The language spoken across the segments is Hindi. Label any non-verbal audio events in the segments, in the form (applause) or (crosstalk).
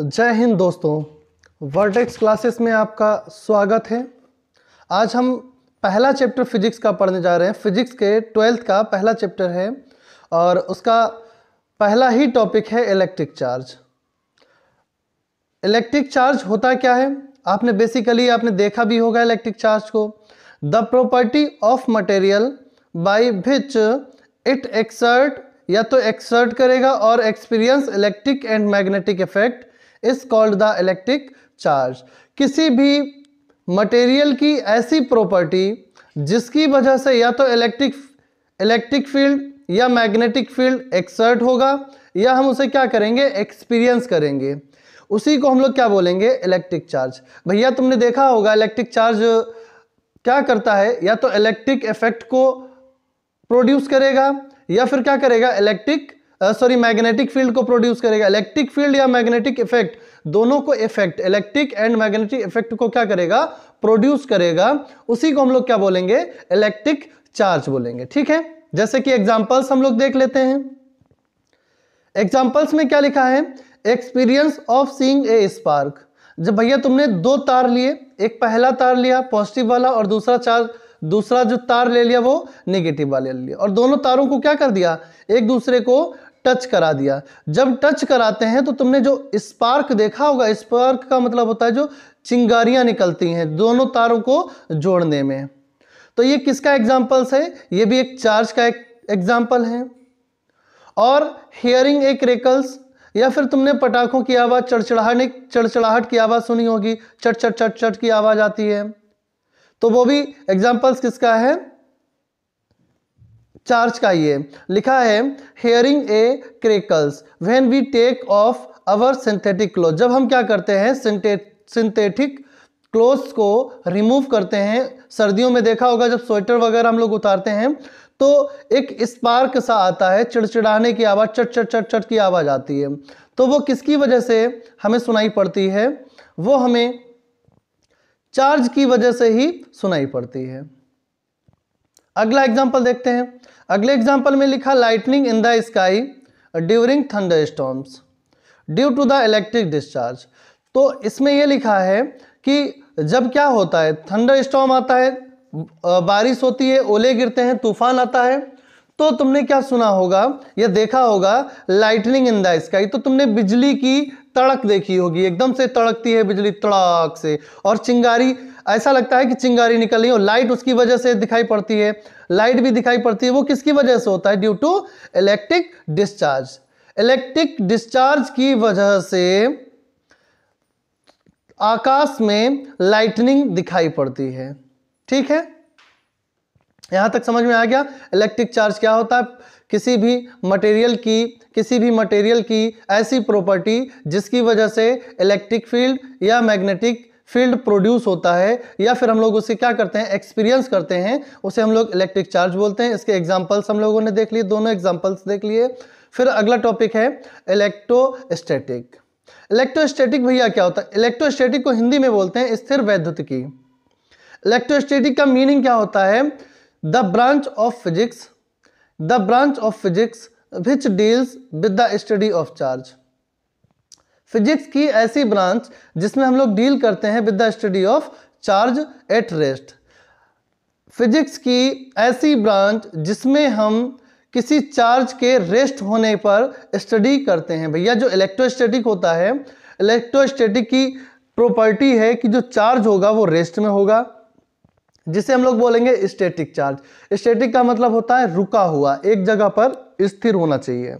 जय हिंद दोस्तों वर्टेक्स क्लासेस में आपका स्वागत है आज हम पहला चैप्टर फिजिक्स का पढ़ने जा रहे हैं फिजिक्स के ट्वेल्थ का पहला चैप्टर है और उसका पहला ही टॉपिक है इलेक्ट्रिक चार्ज इलेक्ट्रिक चार्ज होता क्या है आपने बेसिकली आपने देखा भी होगा इलेक्ट्रिक चार्ज को the property of material by which it exert या तो एक्सर्ट करेगा और experience electric and magnetic effect is called the electric charge किसी भी मटेरियल की ऐसी प्रॉपर्टी जिसकी वजह से या तो इलेक्ट्रिक इलेक्ट्रिक फील्ड या मैग्नेटिक फील्ड एक्सर्ट होगा या हम उसे क्या करेंगे एक्सपीरियंस करेंगे उसी को हम लोग क्या बोलेंगे इलेक्ट्रिक चार्ज भैया तुमने देखा होगा इलेक्ट्रिक चार्ज क्या करता है या तो इलेक्ट्रिक इफेक्ट को प्रोड्यूस करेगा या फिर क्या करेगा इलेक्ट्रिक सॉरी मैग्नेटिक फील्ड को प्रोड्यूस करेगा इलेक्ट्रिक फील्ड या मैग्नेटिक इफेक्ट दोनों को effect electric and magnetic effect को क्या करेगा प्रोड्यूस करेगा उसी को हम लोग क्या बोलेंगे इलेक्ट्रिक चार्ज बोलेंगे ठीक है जैसे कि एग्जाम्पल्स हम लोग देख लेते हैं एग्जाम्पल्स में क्या लिखा है experience of seeing a spark जब भैया तुमने दो तार लिए एक पहला तार लिया पॉजिटिव वाला और दूसरा चार्ज दूसरा जो तार ले लिया वो नेगेटिव वाले ले लिया और दोनों तारों को क्या कर दिया एक दूसरे को टच करा दिया जब टच कराते हैं तो तुमने जो स्पार्क देखा होगा स्पार्क का मतलब होता है जो चिंगारियां निकलती हैं दोनों तारों को जोड़ने में तो ये किसका एग्जाम्पल्स है ये भी एक चार्ज का एक एग्जाम्पल है और हेयरिंग एक रेकल्स या फिर तुमने पटाखों की आवाज़ चढ़चढ़ाने चढ़चढ़ाहट की आवाज़ सुनी होगी चट चट चट चट की आवाज़ आती है तो वो भी एग्जाम्पल्स किसका है चार्ज का ये लिखा है hearing a crackles when we take off our synthetic cloth जब हम क्या करते हैं सिंथेटिक क्लोथ्स को रिमूव करते हैं सर्दियों में देखा होगा जब स्वेटर वगैरह हम लोग उतारते हैं तो एक स्पार्क सा आता है चिड़चिड़ाने की आवाज़ चट चट चट चट की आवाज़ आती है तो वो किसकी वजह से हमें सुनाई पड़ती है वो हमें चार्ज की वजह से ही सुनाई पड़ती है अगला एग्जाम्पल देखते हैं अगले एग्जाम्पल में लिखा lightning in the sky during thunderstorms due to the electric discharge तो इसमें यह लिखा है कि जब क्या होता है थंडर स्टॉम आता है बारिश होती है ओले गिरते हैं तूफान आता है तो तुमने क्या सुना होगा या देखा होगा लाइटनिंग इन द स्काई तो तुमने बिजली की तड़क देखी होगी एकदम से तड़कती है बिजली तड़क से और चिंगारी ऐसा लगता है कि चिंगारी निकल रही हो लाइट उसकी वजह से दिखाई पड़ती है लाइट भी दिखाई पड़ती है वो किसकी वजह से होता है due to electric discharge electric discharge की वजह से आकाश में लाइटनिंग दिखाई पड़ती है ठीक है यहां तक समझ में आ गया इलेक्ट्रिक चार्ज क्या होता है किसी भी मटेरियल की किसी भी मटेरियल की ऐसी प्रॉपर्टी जिसकी वजह से इलेक्ट्रिक फील्ड या मैग्नेटिक फील्ड प्रोड्यूस होता है या फिर हम लोग उसे क्या करते हैं एक्सपीरियंस करते हैं उसे हम लोग इलेक्ट्रिक चार्ज बोलते हैं इसके एग्जाम्पल्स हम लोगों ने देख लिए दोनों एग्जाम्पल्स देख लिए फिर अगला टॉपिक है इलेक्ट्रोस्टैटिक इलेक्ट्रोस्टैटिक भैया क्या होता है इलेक्ट्रोस्टैटिक को हिंदी में बोलते हैं स्थिर वैद्युत की इलेक्ट्रोस्टैटिक का मीनिंग क्या होता है the branch of physics the branch of physics which deals with the study of charge physics की ऐसी ब्रांच जिसमें हम लोग डील करते हैं with the study of charge at rest physics की ऐसी ब्रांच जिसमें हम किसी चार्ज के रेस्ट होने पर स्टडी करते हैं भैया जो इलेक्ट्रोस्टैटिक होता है इलेक्ट्रोस्टैटिक की प्रॉपर्टी है कि जो चार्ज होगा वो रेस्ट में होगा जिसे हम लोग बोलेंगे स्टेटिक चार्ज स्टेटिक का मतलब होता है रुका हुआ एक जगह पर स्थिर होना चाहिए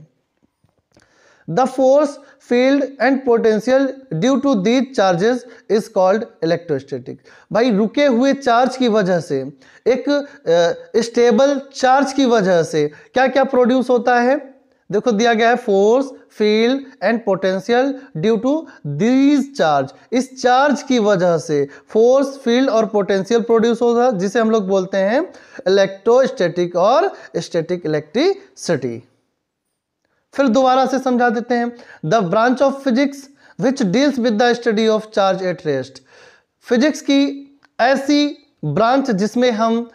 the force field and potential due to these charges is called electrostatic भाई रुके हुए चार्ज की वजह से एक स्टेबल चार्ज की वजह से क्या क्या प्रोड्यूस होता है देखो दिया गया है force field and potential due to these charge इस चार्ज की वजह से फोर्स फील्ड और पोटेंशियल प्रोड्यूस होगा जिसे हम लोग बोलते हैं इलेक्ट्रोस्टैटिक और स्टैटिक इलेक्ट्रिसिटी फिर दोबारा से समझा देते हैं the branch of physics which deals with the study of charge at rest physics की ऐसी ब्रांच जिसमें हम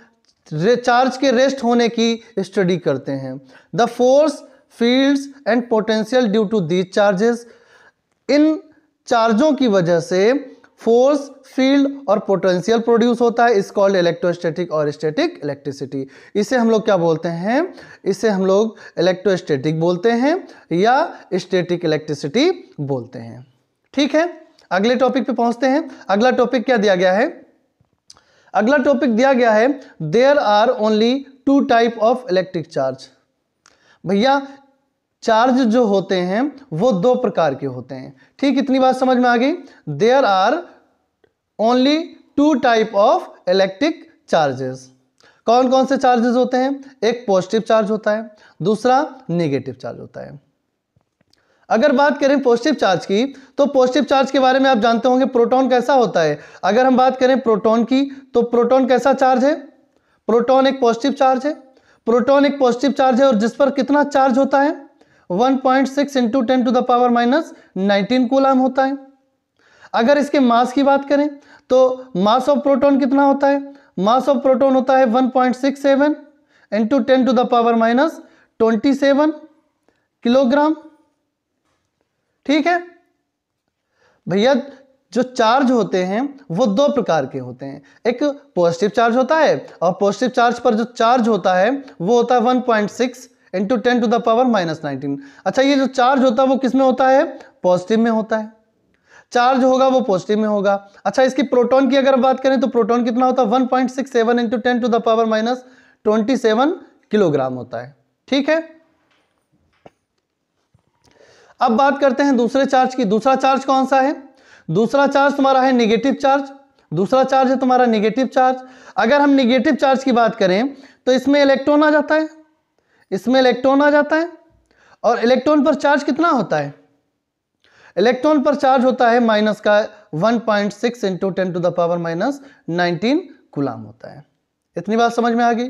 चार्ज के रेस्ट होने की स्टडी करते हैं the force fields and potential due to these charges इन चार्जों की वजह से फोर्स फील्ड और पोटेंशियल प्रोड्यूस होता है इस called electrostatic or static electricity इसे हम लोग क्या बोलते हैं इसे हम लोग इलेक्ट्रोस्टैटिक बोलते हैं या स्टैटिक इलेक्ट्रिसिटी बोलते हैं ठीक है अगले टॉपिक पे पहुंचते हैं अगला टॉपिक क्या दिया गया है अगला टॉपिक दिया गया है there are only two type of electric charge भैया चार्ज जो होते हैं वो दो प्रकार के होते हैं ठीक इतनी बात समझ में आ गई there are only two type of electric charges कौन कौन से चार्जेस होते हैं एक पॉजिटिव चार्ज होता है दूसरा नेगेटिव चार्ज होता है अगर बात करें पॉजिटिव चार्ज की तो पॉजिटिव चार्ज के बारे में आप जानते होंगे प्रोटॉन कैसा होता है अगर हम बात करें प्रोटॉन की तो प्रोटॉन कैसा चार्ज है प्रोटॉन एक पॉजिटिव चार्ज है प्रोटॉन एक पॉजिटिव चार्ज है और जिस पर कितना चार्ज होता है 1.6 point six into ten to the power minus nineteen coulomb होता है अगर इसके मास की बात करें तो मास ऑफ प्रोटॉन कितना होता है मास ऑफ प्रोटॉन होता है 1.67 point six seven into ten to the power minus twenty seven kilogram ठीक है भैया जो चार्ज होते हैं वो दो प्रकार के होते हैं एक पॉजिटिव चार्ज होता है और पॉजिटिव चार्ज पर जो चार्ज होता है वो होता है one point six into ten to the power minus nineteen अच्छा ये जो चार्ज होता है वो किस में होता है पॉजिटिव में होता है चार्ज होगा वो पॉजिटिव में होगा अच्छा इसकी प्रोटॉन की अगर बात करें तो प्रोटॉन कितना होता है one point six seven into ten to the power minus twenty seven kilogram होता है ठीक है अब बात करते हैं दूसरे चार्ज की दूसरा चार्ज कौन सा है दूसरा चार्ज तुम्हारा है निगेटिव चार्ज दूसरा चार्ज है तुम्हारा निगेटिव चार्ज अगर हम निगेटिव चार्ज की बात करें तो इसमें इलेक्ट्रॉन आ जाता है इसमें इलेक्ट्रॉन आ जाता है और इलेक्ट्रॉन पर चार्ज कितना होता है इलेक्ट्रॉन पर चार्ज होता है माइनस का 1.6 point six into ten to the power minus nineteen coulomb होता है इतनी बात समझ में आ गई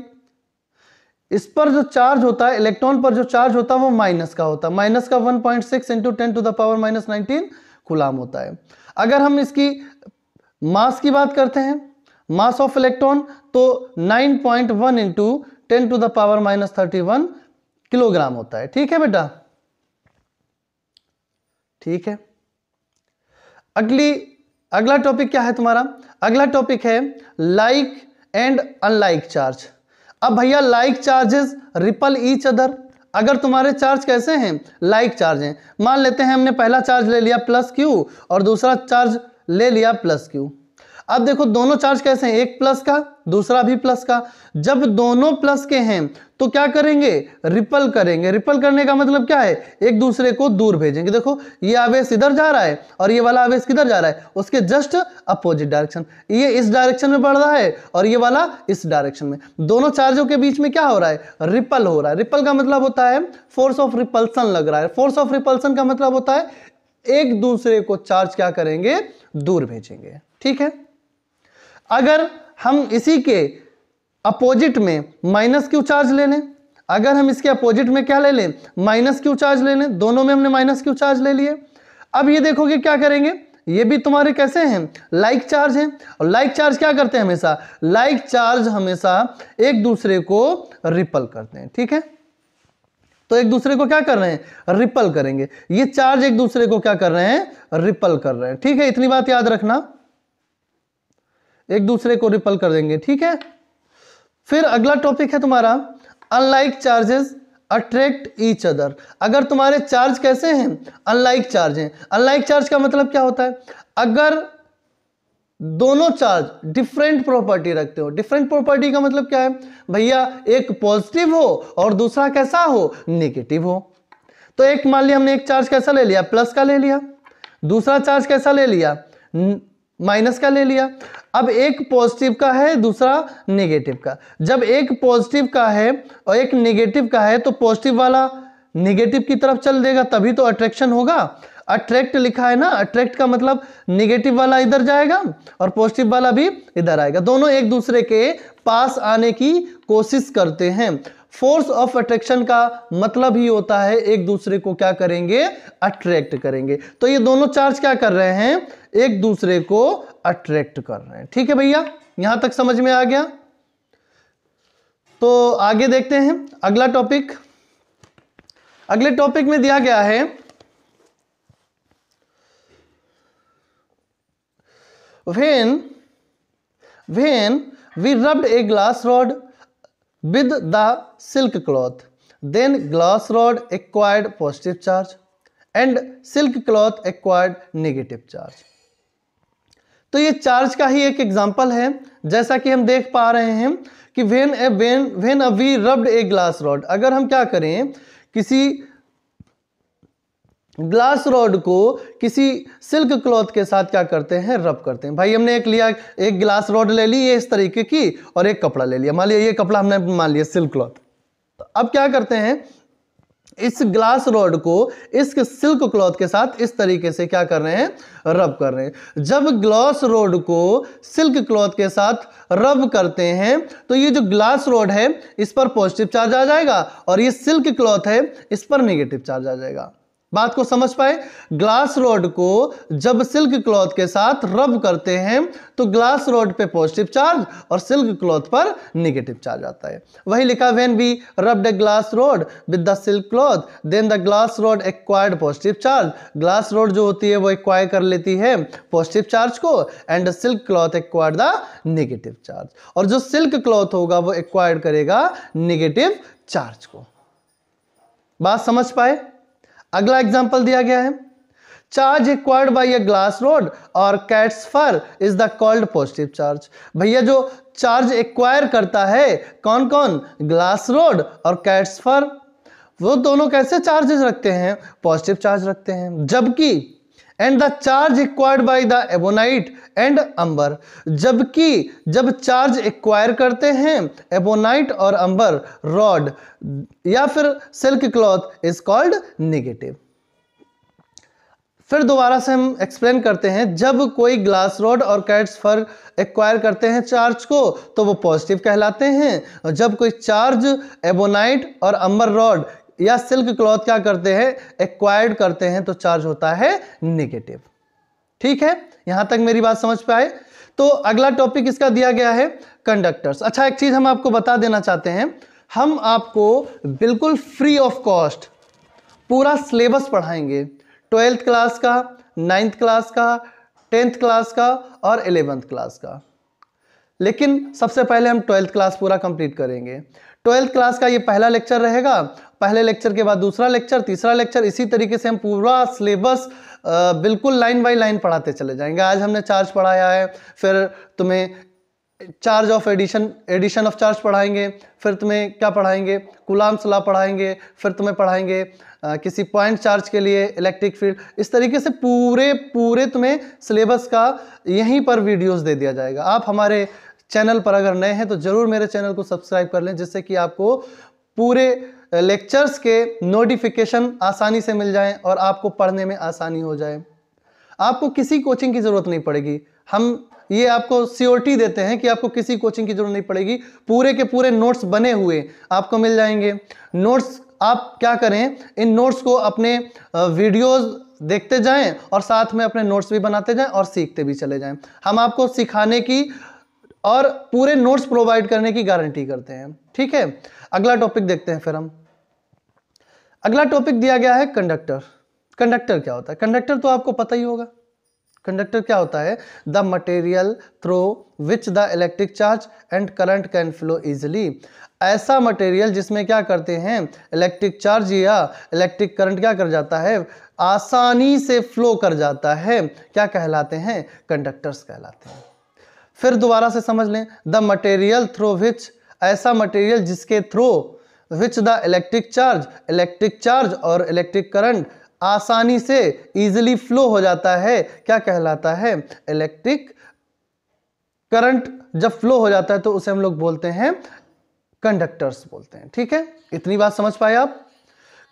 इस पर जो चार्ज होता है इलेक्ट्रॉन पर जो चार्ज होता है वो माइनस का होता है माइनस का 1.6 point six into ten to the power minus nineteen coulomb होता है अगर हम इसकी मास की बात करते हैं मास ऑफ इलेक्ट्रॉन तो 9.1 point one into ten to the power minus thirty one kilogram होता है ठीक है बेटा ठीक है अगली अगला टॉपिक क्या है तुम्हारा अगला टॉपिक है लाइक एंड अनलाइक चार्ज अब भैया like charges repel each other अगर तुम्हारे चार्ज कैसे हैं लाइक चार्ज हैं मान लेते हैं हमने पहला चार्ज ले लिया प्लस क्यू और दूसरा चार्ज ले लिया प्लस क्यू अब देखो दोनों चार्ज कैसे हैं एक प्लस का दूसरा भी प्लस का जब दोनों प्लस के हैं तो क्या करेंगे रिपल करेंगे रिपल करने का मतलब क्या है एक दूसरे को दूर भेजेंगे देखो ये आवेश इधर जा रहा है और ये वाला आवेश किधर जा रहा है उसके जस्ट अपोजिट डायरेक्शन ये इस डायरेक्शन में बढ़ रहा है और ये वाला इस डायरेक्शन में दोनों चार्जों के बीच में क्या हो रहा है रिपल हो रहा है रिपल का मतलब होता है फोर्स ऑफ रिपल्सन लग रहा है फोर्स ऑफ रिपल्सन का मतलब होता है एक दूसरे को चार्ज क्या करेंगे दूर भेजेंगे ठीक है अगर हम इसी के अपोजिट में माइनस क्यू चार्ज ले लें अगर हम इसके अपोजिट में क्या ले लें माइनस क्यू चार्ज ले लें दोनों में हमने माइनस क्यू चार्ज ले लिए अब ये देखोगे क्या करेंगे ये भी तुम्हारे कैसे हैं लाइक चार्ज हैं और लाइक चार्ज क्या करते हैं हमेशा लाइक चार्ज हमेशा एक दूसरे को रिपल करते हैं ठीक है तो एक दूसरे को क्या कर रहे हैं रिपल करेंगे ये चार्ज एक दूसरे को क्या कर रहे हैं रिपल कर रहे हैं ठीक है इतनी बात याद रखना एक दूसरे को रिपल कर देंगे ठीक है फिर अगला टॉपिक है तुम्हारा unlike charges attract each other अगर तुम्हारे चार्ज कैसे हैं अनलाइक चार्ज हैं अनलाइक चार्ज का मतलब क्या होता है अगर दोनों चार्ज डिफरेंट प्रॉपर्टी रखते हो डिफरेंट प्रॉपर्टी का मतलब क्या है भैया एक पॉजिटिव हो और दूसरा कैसा हो निगेटिव हो तो एक मान लिया हमने एक चार्ज कैसा ले लिया प्लस का ले लिया दूसरा चार्ज कैसा ले लिया माइनस का ले लिया अब एक पॉजिटिव का है दूसरा नेगेटिव का जब एक पॉजिटिव का है और एक नेगेटिव का है तो पॉजिटिव वाला नेगेटिव की तरफ चल देगा तभी तो अट्रैक्शन होगा अट्रैक्ट लिखा है ना अट्रैक्ट का मतलब नेगेटिव वाला इधर जाएगा और पॉजिटिव वाला भी इधर आएगा दोनों एक दूसरे के पास आने की कोशिश करते हैं फोर्स ऑफ अट्रैक्शन का मतलब ही होता है एक दूसरे को क्या करेंगे अट्रैक्ट करेंगे तो ये दोनों चार्ज क्या कर रहे हैं एक दूसरे को अट्रैक्ट कर रहे हैं ठीक है भैया यहां तक समझ में आ गया तो आगे देखते हैं अगला टॉपिक अगले टॉपिक में दिया गया है when when we rubbed a glass rod with the silk cloth then glass rod acquired positive charge and silk cloth acquired negative charge तो ये चार्ज का ही एक एग्जाम्पल है जैसा कि हम देख पा रहे हैं कि when a when when a we rubbed a glass rod अगर हम क्या करें किसी ग्लास रॉड को किसी सिल्क क्लॉथ के साथ क्या करते हैं रब करते हैं भाई हमने एक लिया एक ग्लास रॉड ले ली ये इस तरीके की और एक कपड़ा ले लिया मान लिया ये कपड़ा हमने मान लिया सिल्क क्लॉथ तो अब क्या करते हैं इस ग्लास रॉड को इस सिल्क क्लॉथ के साथ इस तरीके से क्या कर रहे हैं रब कर रहे हैं जब ग्लास रॉड को सिल्क क्लॉथ के साथ रब करते हैं तो ये जो ग्लास रॉड है इस पर पॉजिटिव चार्ज आ जाएगा और ये सिल्क क्लॉथ है इस पर नेगेटिव चार्ज आ जाएगा बात को समझ पाए ग्लास रोड को जब सिल्क क्लॉथ के साथ रब करते हैं तो ग्लास रोड पे पॉजिटिव चार्ज और सिल्क क्लॉथ पर नेगेटिव चार्ज आता है वही लिखा when we rubbed a glass rod with the silk cloth then the glass rod acquired positive charge glass rod जो होती है वो एक्वायर कर लेती है पॉजिटिव चार्ज को and silk cloth acquire the negative charge और जो सिल्क क्लॉथ होगा वो एक्वायर करेगा नेगेटिव चार्ज को बात समझ पाए अगला एग्जाम्पल दिया गया है charge acquired by a glass rod और cat's fur is the called positive charge भैया जो चार्ज एक्वायर करता है कौन कौन ग्लास रोड और कैट्स फर वो दोनों कैसे चार्जेस रखते हैं पॉजिटिव चार्ज रखते हैं जबकि and the charge acquired by the ebonite and amber जबकि जब चार्ज एक्वायर करते हैं एबोनाइट और अंबर रॉड या फिर silk cloth is called negative फिर दोबारा से हम एक्सप्लेन करते हैं जब कोई ग्लास रॉड और कैट्स फर एक्वायर करते हैं चार्ज को तो वो पॉजिटिव कहलाते हैं और जब कोई चार्ज एबोनाइट और अम्बर रॉड या सिल्क क्लॉथ क्या करते हैं एक्वायर्ड करते हैं तो चार्ज होता है निगेटिव ठीक है यहां तक मेरी बात समझ पाए तो अगला टॉपिक इसका दिया गया है कंडक्टर्स अच्छा एक चीज हम आपको बता देना चाहते हैं हम आपको बिल्कुल फ्री ऑफ कॉस्ट पूरा सिलेबस पढ़ाएंगे ट्वेल्थ क्लास का नाइन्थ क्लास का टेंथ क्लास का और एलेवेंथ क्लास का लेकिन सबसे पहले हम ट्वेल्थ क्लास पूरा कंप्लीट करेंगे ट्वेल्थ क्लास का ये पहला लेक्चर रहेगा पहले लेक्चर के बाद दूसरा लेक्चर तीसरा लेक्चर इसी तरीके से हम पूरा सिलेबस बिल्कुल लाइन बाई लाइन पढ़ाते चले जाएंगे आज हमने चार्ज पढ़ाया है फिर तुम्हें charge of addition addition of charge पढ़ाएंगे फिर तुम्हें क्या पढ़ाएंगे गुलाम सलाह पढ़ाएंगे फिर तुम्हें पढ़ाएंगे आ, किसी पॉइंट चार्ज के लिए इलेक्ट्रिक फील्ड इस तरीके से पूरे पूरे तुम्हें सिलेबस का यहीं पर वीडियोस दे दिया जाएगा आप हमारे चैनल पर अगर नए हैं तो ज़रूर मेरे चैनल को सब्सक्राइब कर लें जिससे कि आपको पूरे लेक्चर्स के नोटिफिकेशन आसानी से मिल जाएं और आपको पढ़ने में आसानी हो जाए आपको किसी कोचिंग की ज़रूरत नहीं पड़ेगी हम ये आपको सियोरिटी देते हैं कि आपको किसी कोचिंग की जरूरत नहीं पड़ेगी पूरे के पूरे नोट्स बने हुए आपको मिल जाएंगे नोट्स आप क्या करें इन नोट्स को अपने वीडियोस देखते जाएं और साथ में अपने नोट्स भी बनाते जाएं और सीखते भी चले जाएं हम आपको सिखाने की और पूरे नोट्स प्रोवाइड करने की गारंटी करते हैं ठीक है अगला टॉपिक देखते हैं फिर हम अगला टॉपिक दिया गया है कंडक्टर कंडक्टर क्या होता है कंडक्टर तो आपको पता ही होगा कंडक्टर क्या होता है the material through which the electric charge and current can flow easily ऐसा मटेरियल जिसमें क्या करते हैं इलेक्ट्रिक चार्ज या इलेक्ट्रिक करंट क्या कर जाता है आसानी से फ्लो कर जाता है क्या कहलाते हैं कंडक्टर्स कहलाते हैं फिर दोबारा से समझ लें द मटेरियल थ्रो विच ऐसा मटेरियल जिसके through which the electric charge electric charge और इलेक्ट्रिक करंट आसानी से ईजिली फ्लो हो जाता है क्या कहलाता है इलेक्ट्रिक करंट जब फ्लो हो जाता है तो उसे हम लोग बोलते हैं कंडक्टर्स बोलते हैं ठीक है इतनी बात समझ पाए आप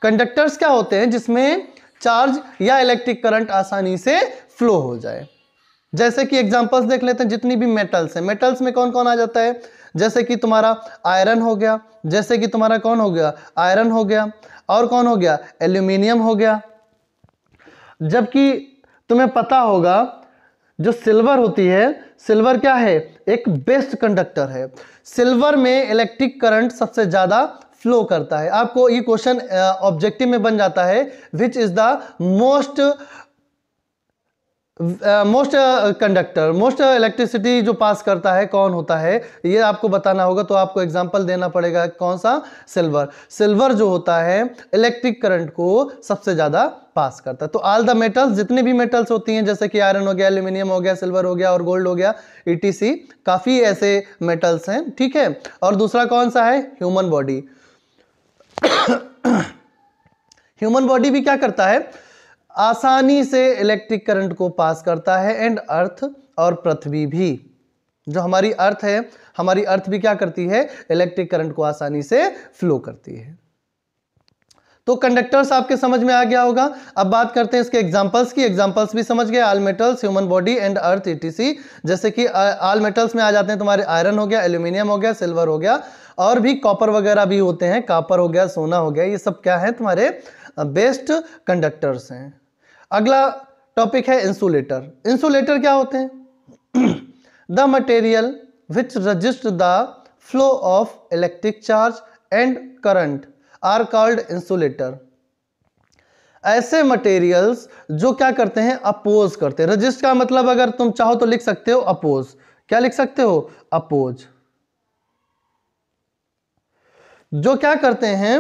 कंडक्टर्स क्या होते हैं जिसमें चार्ज या इलेक्ट्रिक करंट आसानी से फ्लो हो जाए जैसे कि एग्जांपल्स देख लेते हैं जितनी भी मेटल्स हैं मेटल्स में कौन कौन आ जाता है जैसे कि तुम्हारा आयरन हो गया जैसे कि तुम्हारा कौन हो गया आयरन हो गया और कौन हो गया एल्यूमिनियम हो गया जबकि तुम्हें पता होगा जो सिल्वर होती है सिल्वर क्या है एक बेस्ट कंडक्टर है सिल्वर में इलेक्ट्रिक करंट सबसे ज़्यादा फ्लो करता है आपको ये क्वेश्चन ऑब्जेक्टिव में बन जाता है which is the most most conductor most electricity जो पास करता है कौन होता है ये आपको बताना होगा तो आपको एग्जांपल देना पड़ेगा कौन सा सिल्वर सिल्वर जो होता है इलेक्ट्रिक करंट को सबसे ज़्यादा पास करता है तो ऑल द मेटल्स जितने भी मेटल्स होती हैं जैसे कि आयरन हो गया एल्यूमिनियम हो गया सिल्वर हो गया और गोल्ड हो गया ई काफ़ी ऐसे मेटल्स हैं ठीक है और दूसरा कौन सा है ह्यूमन बॉडी ह्यूमन बॉडी भी क्या करता है आसानी से इलेक्ट्रिक करंट को पास करता है एंड अर्थ और पृथ्वी भी जो हमारी अर्थ है हमारी अर्थ भी क्या करती है इलेक्ट्रिक करंट को आसानी से फ्लो करती है तो कंडक्टर्स आपके समझ में आ गया होगा अब बात करते हैं इसके एग्जांपल्स की एग्जांपल्स भी समझ गए all metals human body and earth ETC जैसे कि आल मेटल्स में आ जाते हैं तुम्हारे आयरन हो गया एल्यूमिनियम हो गया सिल्वर हो गया और भी कॉपर वगैरह भी होते हैं कापर हो गया सोना हो गया ये सब क्या है तुम्हारे बेस्ट कंडक्टर्स हैं अगला टॉपिक है इंसुलेटर इंसुलेटर क्या होते हैं (clears throat) the material which resist the flow of electric charge and current are called insulator ऐसे मटेरियल्स जो क्या करते हैं अपोज करते हैं रजिस्ट का मतलब अगर तुम चाहो तो लिख सकते हो अपोज क्या लिख सकते हो अपोज जो क्या करते हैं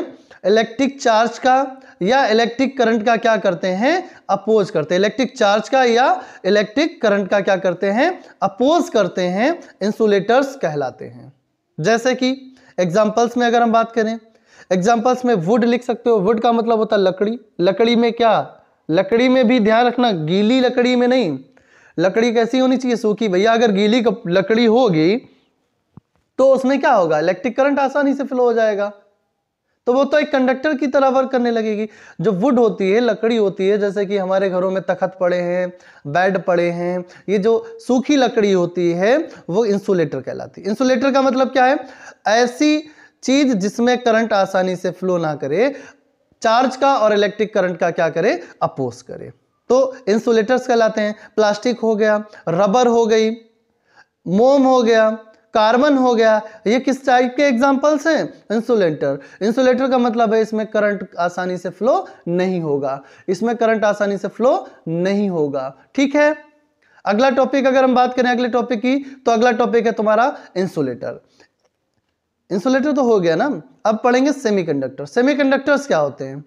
इलेक्ट्रिक चार्ज का या इलेक्ट्रिक करंट का क्या करते हैं अपोज करते हैं इलेक्ट्रिक चार्ज का या इलेक्ट्रिक करंट का क्या करते हैं अपोज करते हैं इंसुलेटर्स कहलाते हैं जैसे कि एग्जाम्पल्स में अगर हम बात करें एग्जाम्पल्स में वुड लिख सकते हो वुड का मतलब होता है लकड़ी लकड़ी में क्या लकड़ी में भी ध्यान रखना गीली लकड़ी में नहीं लकड़ी कैसी होनी चाहिए सूखी भैया अगर गीली लकड़ी होगी तो उसमें क्या होगा इलेक्ट्रिक करंट आसानी से फ्लो हो जाएगा तो वो तो एक कंडक्टर की तरह वर्क करने लगेगी जो वुड होती है लकड़ी होती है जैसे कि हमारे घरों में तखत पड़े हैं बेड पड़े हैं ये जो सूखी लकड़ी होती है वो इंसुलेटर कहलाती है इंसुलेटर का मतलब क्या है ऐसी चीज जिसमें करंट आसानी से फ्लो ना करे चार्ज का और इलेक्ट्रिक करंट का क्या करे अपोज करे तो इंसुलेटर्स कहलाते हैं प्लास्टिक हो गया रबर हो गई मोम हो गया कार्बन हो गया ये किस टाइप के एग्जाम्पल्स हैं इंसुलेटर इंसुलेटर का मतलब है इसमें करंट आसानी से फ्लो नहीं होगा इसमें करंट आसानी से फ्लो नहीं होगा ठीक है अगला टॉपिक अगर हम बात करें अगले टॉपिक की तो अगला टॉपिक है तुम्हारा इंसुलेटर इंसुलेटर तो हो गया ना अब पढ़ेंगे सेमीकंडक्टर सेमीकंडक्टर्स क्या होते हैं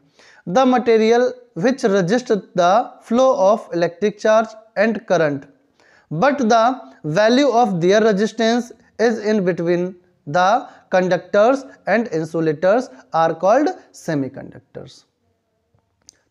the material which resist the flow of electric charge and current but the value of their resistance is in between the conductors and insulators are called semiconductors.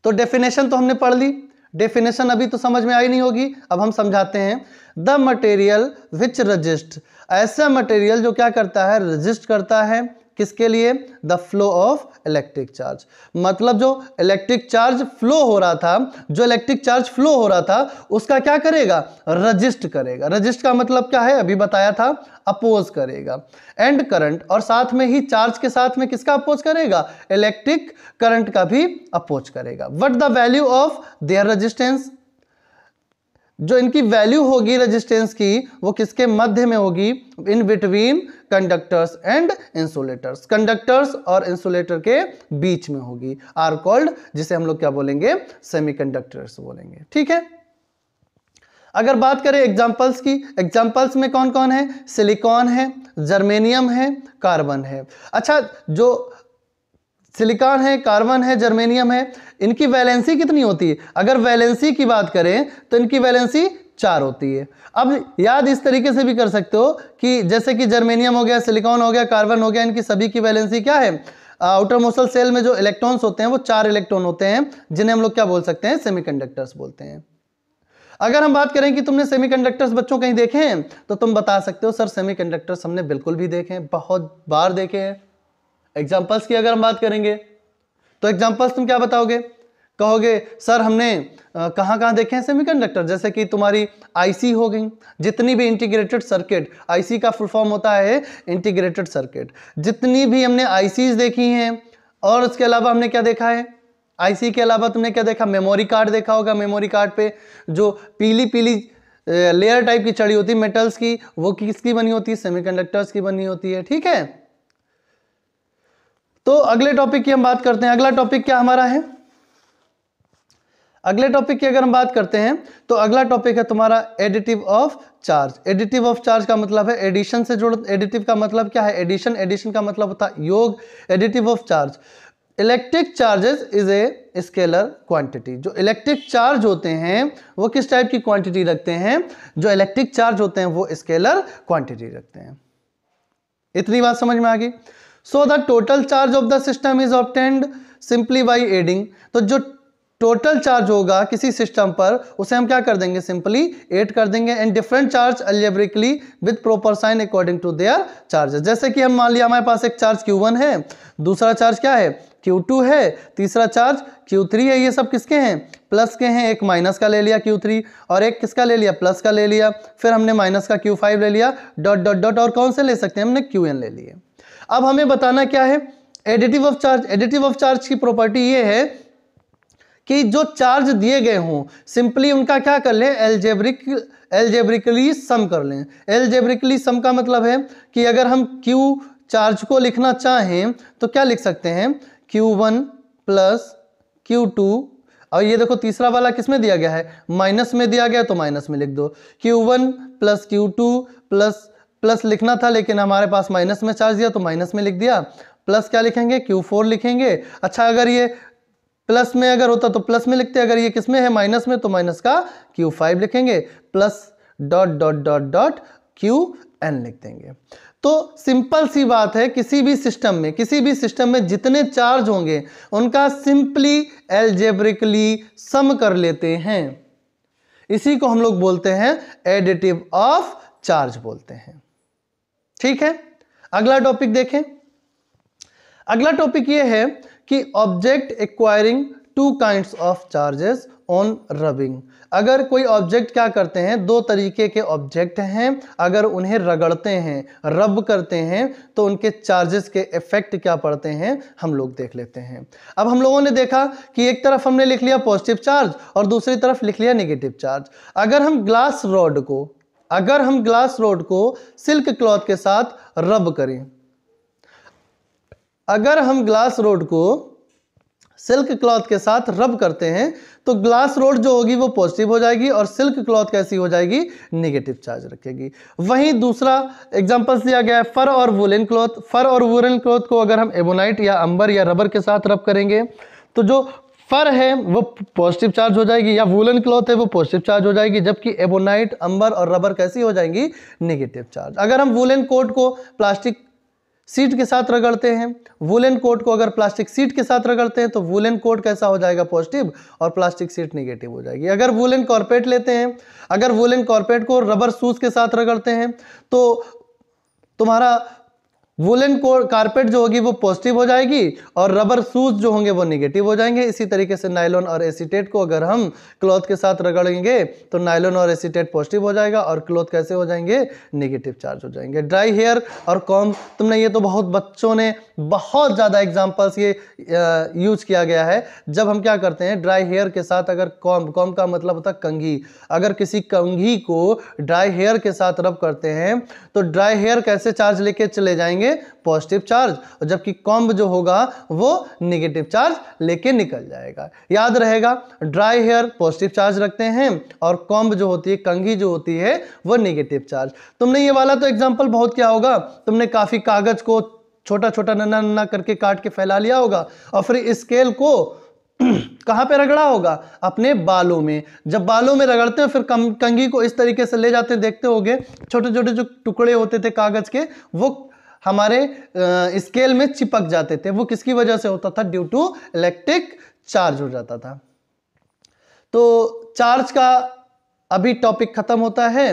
तो डेफिनेशन तो हमने पढ़ ली डेफिनेशन अभी तो समझ में आई नहीं होगी अब हम समझाते हैं द मटेरियल विच रजिस्ट ऐसा मटेरियल जो क्या करता है रजिस्ट करता है किसके लिए the flow of electric charge मतलब जो इलेक्ट्रिक चार्ज फ्लो हो रहा था जो इलेक्ट्रिक चार्ज फ्लो हो रहा था उसका क्या करेगा रजिस्ट करेगा रजिस्ट का मतलब क्या है अभी बताया था अपोज करेगा एंड करंट और साथ में ही चार्ज के साथ में किसका अपोज करेगा इलेक्ट्रिक करंट का भी अपोज करेगा what the value of their resistance जो इनकी वैल्यू होगी रजिस्टेंस की वो किसके मध्य में होगी in between conductors and insulators conductors और इंसुलेटर के बीच में होगी आर कॉल्ड जिसे हम लोग क्या बोलेंगे सेमीकंडक्टर्स बोलेंगे ठीक है अगर बात करें एग्जाम्पल्स की एग्जाम्पल्स में कौन कौन है सिलिकॉन है जर्मेनियम है कार्बन है अच्छा जो सिलिकॉन है कार्बन है जर्मेनियम है इनकी वैलेंसी कितनी होती है अगर वैलेंसी की बात करें तो इनकी वैलेंसी चार होती है अब याद इस तरीके से भी कर सकते हो कि जैसे कि जर्मेनियम हो गया सिलिकॉन हो गया कार्बन हो गया इनकी सभी की वैलेंसी क्या है आउटर मोसल सेल में जो इलेक्ट्रॉन्स होते हैं वो चार इलेक्ट्रॉन होते हैं जिन्हें हम लोग क्या बोल सकते हैं सेमी बोलते हैं अगर हम बात करें कि तुमने सेमीकंडक्टर्स बच्चों कहीं देखे हैं तो तुम बता सकते हो सर सेमीकंडक्टर्स हमने बिल्कुल भी देखे हैं बहुत बार देखे हैं एग्जाम्पल्स की अगर हम बात करेंगे तो एग्जाम्पल्स तुम क्या बताओगे कहोगे सर हमने कहाँ कहाँ देखे हैं सेमीकंडक्टर जैसे कि तुम्हारी आईसी हो गई जितनी भी इंटीग्रेटेड सर्किट आईसी का फुल फॉर्म होता है इंटीग्रेटेड सर्किट जितनी भी हमने आईसीज देखी हैं और उसके अलावा हमने क्या देखा है आईसी के अलावा तुमने क्या देखा मेमोरी कार्ड देखा होगा मेमोरी कार्ड पे जो पीली पीली लेयर टाइप की चढ़ी होती है मेटल्स की वो किसकी बनी होती है सेमीकंडक्टर्स की बनी होती है ठीक है तो अगले टॉपिक की हम बात करते हैं अगला टॉपिक क्या हमारा है अगले टॉपिक की अगर हम बात करते हैं तो अगला टॉपिक है तुम्हारा additive of charge additive of charge का मतलब है एडिशन से जुड़ एडिटिव का मतलब क्या है एडिशन एडिशन का मतलब होता है योग additive of charge electric charges is a scalar quantity जो इलेक्ट्रिक चार्ज होते हैं वो किस टाइप की क्वांटिटी रखते हैं जो इलेक्ट्रिक चार्ज होते हैं वो स्केलर क्वांटिटी रखते हैं इतनी बात समझ में आ गई so the total charge of the system is obtained simply by adding तो जो टोटल चार्ज होगा किसी सिस्टम पर उसे हम क्या कर देंगे सिंपली एड कर देंगे and different charge algebraically with proper sign according to their charges जैसे कि हम मान लिया हमारे पास एक चार्ज Q1 है दूसरा चार्ज क्या है Q2 है तीसरा चार्ज Q3 है ये सब किसके हैं प्लस के हैं एक माइनस का ले लिया Q3 और एक किसका ले लिया प्लस का ले लिया फिर हमने माइनस का Q5 ले लिया डॉट डॉट डॉट और कौन से ले सकते हैं हमने एन ले लिए अब हमें बताना क्या है additive of charge additive of charge की प्रॉपर्टी ये है कि जो चार्ज दिए गए हों सिंपली उनका क्या कर लें एलजेब्रिक एलजेब्रिकली सम कर लें एलजेब्रिकली सम का मतलब है कि अगर हम Q चार्ज को लिखना चाहें तो क्या लिख सकते हैं Q1 one plus Q to और ये देखो तीसरा वाला किस में दिया गया है माइनस में दिया गया तो माइनस में लिख दो Q1 one plus Q two plus plus लिखना था लेकिन हमारे पास माइनस में चार्ज दिया तो माइनस में लिख दिया प्लस क्या लिखेंगे Q4 लिखेंगे अच्छा अगर ये प्लस में अगर होता तो प्लस में लिखते अगर ये किस में है माइनस में तो माइनस का क्यू फाइव लिखेंगे plus dot dot dot dot Q N लिख देंगे तो सिंपल सी बात है किसी भी सिस्टम में किसी भी सिस्टम में जितने चार्ज होंगे उनका सिंपली एल्जेब्रिकली सम कर लेते हैं इसी को हम लोग बोलते हैं एडिटिव ऑफ चार्ज बोलते हैं ठीक है अगला टॉपिक देखें अगला टॉपिक ये है कि object acquiring two kinds of charges on rubbing अगर कोई ऑब्जेक्ट क्या करते हैं दो तरीके के ऑब्जेक्ट हैं अगर उन्हें रगड़ते हैं रब करते हैं तो उनके चार्जेस के इफेक्ट क्या पड़ते हैं हम लोग देख लेते हैं अब हम लोगों ने देखा कि एक तरफ हमने लिख लिया पॉजिटिव चार्ज और दूसरी तरफ लिख लिया नेगेटिव चार्ज अगर हम ग्लास रॉड को अगर हम ग्लास रॉड को सिल्क क्लॉथ के साथ रब करें अगर हम ग्लास रोड को सिल्क क्लॉथ के साथ रब करते हैं तो ग्लास रोड जो होगी वो पॉजिटिव हो जाएगी और सिल्क क्लॉथ कैसी हो जाएगी नेगेटिव चार्ज रखेगी वहीं दूसरा एग्जांपल्स दिया गया है फर और वुलन क्लॉथ फर और वुलन क्लॉथ को अगर हम एबोनाइट या अंबर या रबर के साथ रब करेंगे तो जो फर है वो पॉजिटिव चार्ज हो जाएगी या वुलन क्लॉथ है वो पॉजिटिव चार्ज हो जाएगी जबकि एबोनाइट अंबर और रबर कैसी हो जाएंगी नेगेटिव चार्ज अगर हम वुलन कोट को प्लास्टिक सीट के साथ रगड़ते हैं वुलन कोट को अगर प्लास्टिक सीट के साथ रगड़ते हैं तो वुलन कोट कैसा हो जाएगा पॉजिटिव और प्लास्टिक सीट नेगेटिव हो जाएगी अगर वुलन कॉर्पेट लेते हैं अगर वुलन कॉर्पेट को रबर सूज के साथ रगड़ते हैं तो तुम्हारा वुलन कारपेट जो होगी वो पॉजिटिव हो जाएगी और रबर शूज जो होंगे वो निगेटिव हो जाएंगे इसी तरीके से नायलॉन और एसीटेट को अगर हम क्लॉथ के साथ रगड़ेंगे तो नायलॉन और एसीटेट पॉजिटिव हो जाएगा और क्लॉथ कैसे हो जाएंगे निगेटिव चार्ज हो जाएंगे ड्राई हेयर और कॉम तुमने ये तो बहुत बच्चों ने बहुत ज़्यादा एग्जाम्पल्स ये यूज किया गया है जब हम क्या करते हैं ड्राई हेयर के साथ अगर कॉम कॉम का मतलब होता है कंघी अगर किसी कंघी को ड्राई हेयर के साथ रब करते हैं तो ड्राई हेयर कैसे चार्ज लेके चले जाएंगे लेंगे पॉजिटिव चार्ज और जबकि कॉम्ब जो होगा वो निगेटिव चार्ज लेके निकल जाएगा याद रहेगा ड्राई हेयर पॉजिटिव चार्ज रखते हैं और कॉम्ब जो होती है कंघी जो होती है वो निगेटिव चार्ज तुमने ये वाला तो एग्जाम्पल बहुत क्या होगा तुमने काफ़ी कागज़ को छोटा छोटा नन्ना नन्ना करके काट के फैला लिया होगा और फिर स्केल को (clears throat) कहाँ पे रगड़ा होगा अपने बालों में जब बालों में रगड़ते हैं फिर कंघी को इस तरीके से ले जाते हैं देखते होंगे छोटे छोटे जो टुकड़े होते थे कागज़ के वो हमारे स्केल में चिपक जाते थे वो किसकी वजह से होता था ड्यू टू इलेक्ट्रिक चार्ज हो जाता था तो चार्ज का अभी टॉपिक खत्म होता है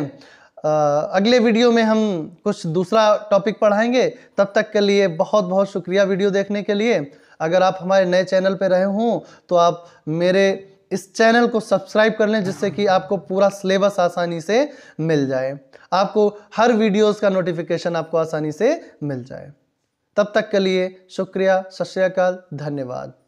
अगले वीडियो में हम कुछ दूसरा टॉपिक पढ़ाएंगे तब तक के लिए बहुत बहुत शुक्रिया वीडियो देखने के लिए अगर आप हमारे नए चैनल पर रहे हों तो आप मेरे इस चैनल को सब्सक्राइब कर लें जिससे कि आपको पूरा सिलेबस आसानी से मिल जाए आपको हर वीडियोस का नोटिफिकेशन आपको आसानी से मिल जाए तब तक के लिए शुक्रिया सत धन्यवाद